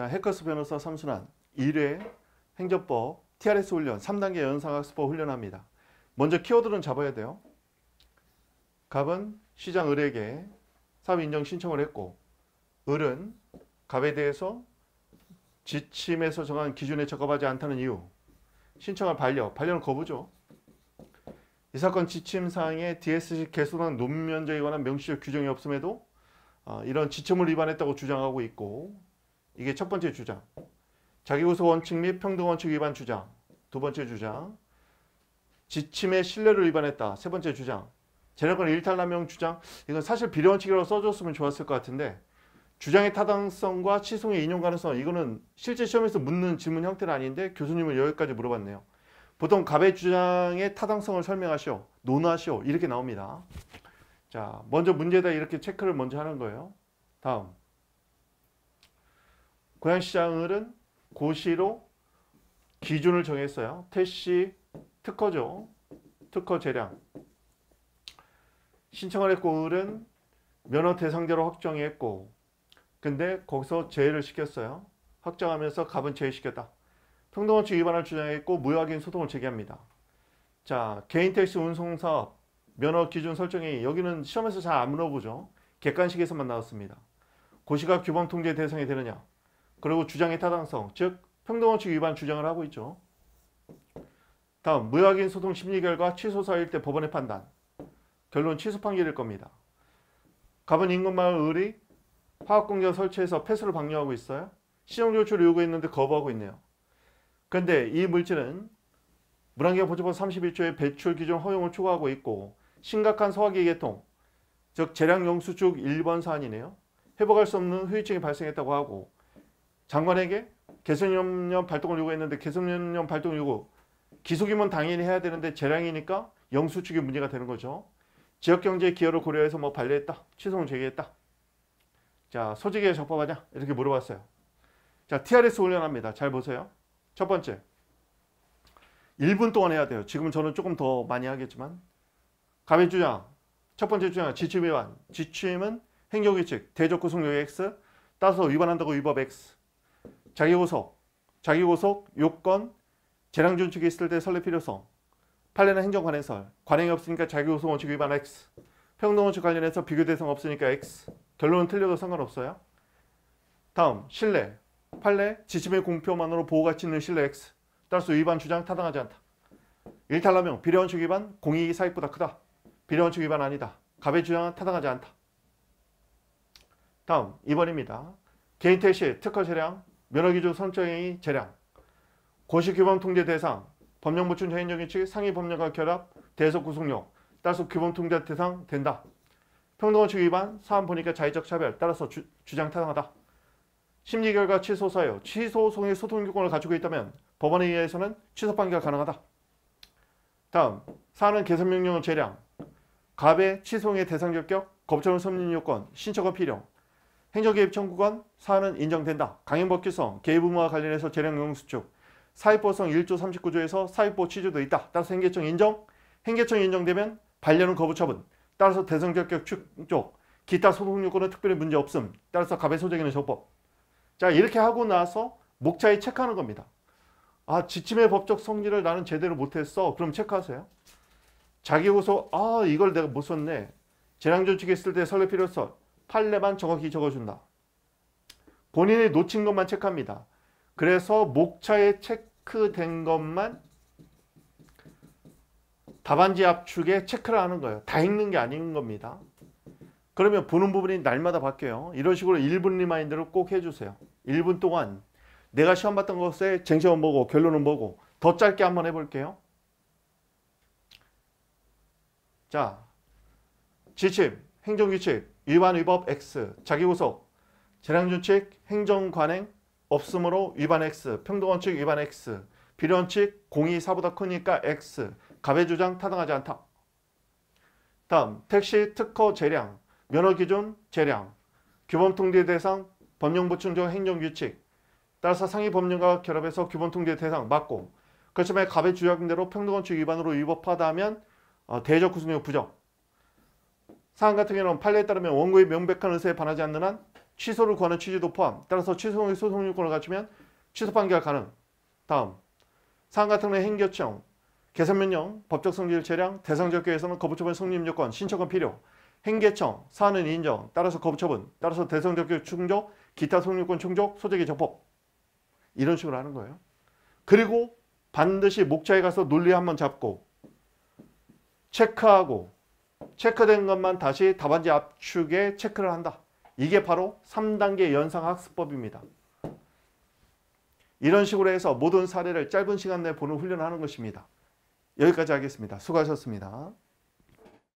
자, 해커스 변호사 삼순환 1회 행정법 TRS 훈련 3단계 연상학습법 훈련합니다. 먼저 키워드는 잡아야 돼요. 갑은 시장 을에게 사업 인정 신청을 했고 을은 갑에 대해서 지침에서 정한 기준에 적합하지 않다는 이유 신청한 반려, 반려는 거부죠. 이 사건 지침사항에 DSC 개수나 논면적에 관한 명시적 규정이 없음에도 어, 이런 지침을 위반했다고 주장하고 있고 이게 첫 번째 주장. 자기구속 원칙 및 평등 원칙 위반 주장. 두 번째 주장. 지침의 신뢰를 위반했다. 세 번째 주장. 재력권 일탈남용 주장. 이건 사실 비례원칙이라고 써줬으면 좋았을 것 같은데 주장의 타당성과 취송의 인용 가능성 이거는 실제 시험에서 묻는 질문 형태는 아닌데 교수님은 여기까지 물어봤네요. 보통 갑의 주장의 타당성을 설명하시오, 논하시오 이렇게 나옵니다. 자, 먼저 문제다 이렇게 체크를 먼저 하는 거예요. 다음. 고양시장은 고시로 기준을 정했어요. 태시 특허죠. 특허 재량. 신청을 했고 을은 면허 대상자로 확정했고 근데 거기서 제외를 시켰어요. 확정하면서 갑은 제외시켰다. 평등원칙 위반을 주장했고 무효하긴 소송을 제기합니다. 자 개인 택시 운송사업 면허 기준 설정이 여기는 시험에서 잘 안 물어보죠. 객관식에서만 나왔습니다. 고시가 규범 통제 대상이 되느냐 그리고 주장의 타당성, 즉 평등원칙 위반 주장을 하고 있죠. 다음, 무효인 소송 심리 결과 취소 사유일 때 법원의 판단. 결론 취소 판결일 겁니다. 가본 인근마을 을이 화학공장 설치해서 폐수를 방류하고 있어요. 시정 조치를 요구했는데 거부하고 있네요. 그런데 이 물질은 물안경 보조법 31조의 배출 기준 허용을 초과하고 있고 심각한 소화기 계통, 즉 재량 영수증 1번 사안이네요. 회복할 수 없는 후유증이 발생했다고 하고 장관에게 개선염려 발동을 요구했는데 개선염려 발동 요구 기소기면 당연히 해야 되는데 재량이니까 영수축이 문제가 되는 거죠. 지역경제 기여를 고려해서 뭐발려했다취소는 제기했다. 자 소재기에 적법하냐 이렇게 물어봤어요. 자 TRS 훈련합니다. 잘 보세요. 첫 번째 1분 동안 해야 돼요. 지금 저는 조금 더 많이 하겠지만 가민주장 첫 번째 주장 지침 위반 지침은 행정규칙 대적구속력 X 따서 위반한다고 위법 X 자기고소, 자기고속, 요건, 재량준칙이 있을 때 설립 필요성, 판례나 행정관행설, 관행이 없으니까 자기고소 원칙 위반 X, 평등 원칙 관련해서 비교 대상 없으니까 X, 결론은 틀려도 상관없어요. 다음, 신뢰, 판례, 지침의 공표만으로 보호가치 있는 신뢰 X, 따라서 위반 주장 타당하지 않다. 일탈라명, 비례원칙 위반, 공익이 사익보다 크다. 비례원칙 위반 아니다. 갑의 주장은 타당하지 않다. 다음 2번입니다. 개인 퇴시 특허 재량 면허기준 선정의 재량, 고시규범통제 대상, 법령보충 자인정규칙 상위 법령과 결합, 대속 구속용, 따라서 규범통제 대상 된다. 평등원칙 위반, 사안 보니까 자의적 차별, 따라서 주, 장 타당하다. 심리 결과 취소 사유, 취소 송의 소통 요건을 가지고 있다면 법원에 의해서는 취소 판결 가능하다. 다음, 사안은 개선 명령 재량, 갑의 취소의 대상 결격, 법정을 섬 요건, 신청은 필요, 행정개입 청구권 사안은 인정된다. 강행법규성, 개입 의무와 관련해서 재량용수축, 사익보성 1조 39조에서 사익보 취조도 있다. 따라서 행계청 인정, 행계청 인정되면 반려는 거부 처분, 따라서 대성격격 축족, 기타 소송 요건은 특별히 문제 없음, 따라서 갑의 소재기는 적법. 자 이렇게 하고 나서 목차에 체크하는 겁니다. 아 지침의 법적 성질을 나는 제대로 못했어. 그럼 체크하세요. 자기 호소, 아 이걸 내가 못 썼네. 재량조칙이 있을 때 설례 필요성 판례만 정확히 적어준다. 본인이 놓친 것만 체크합니다. 그래서 목차에 체크된 것만 답안지 압축에 체크를 하는 거예요. 다 읽는 게 아닌 겁니다. 그러면 보는 부분이 날마다 바뀌어요. 이런 식으로 1분 리마인드를 꼭 해주세요. 1분 동안 내가 시험 봤던 것에 쟁점은 뭐고 결론은 뭐고 더 짧게 한번 해볼게요. 자, 지침, 행정규칙, 위반 위법 X, 자기구속, 재량준칙, 행정관행, 없으므로 위반 X, 평등원칙 위반 X, 비례원칙 공이 사보다 크니까 X, 가배주장 타당하지 않다. 다음, 택시 특허 재량, 면허 기준 재량, 규범 통제 대상, 법령 보충적 행정 규칙, 따라서 상위 법령과 결합해서 규범 통제 대상 맞고, 그렇지만 가배주장대로 평등원칙 위반으로 위법하다면 어, 대적 구속력 부정, 사항 같은 경우는 판례에 따르면 원고의 명백한 의사에 반하지 않는 한 취소를 구하는 취지도 포함. 따라서 취소의 소송 요건을 갖추면 취소 판결 가능. 다음. 사항 같은 경우는 행교청, 개선명령, 법적 성질 재량, 대상적 격에서는 거부처분 성립 요건, 신청은 필요. 행계청, 사안은 인정, 따라서 거부처분, 따라서 대상적 격 충족, 기타 성립권 충족, 소재기 적법. 이런 식으로 하는 거예요. 그리고 반드시 목차에 가서 논리 한번 잡고 체크하고 체크된 것만 다시 답안지 압축에 체크를 한다. 이게 바로 3단계 연상학습법입니다. 이런 식으로 해서 모든 사례를 짧은 시간 내에 보는 훈련을 하는 것입니다. 여기까지 하겠습니다. 수고하셨습니다.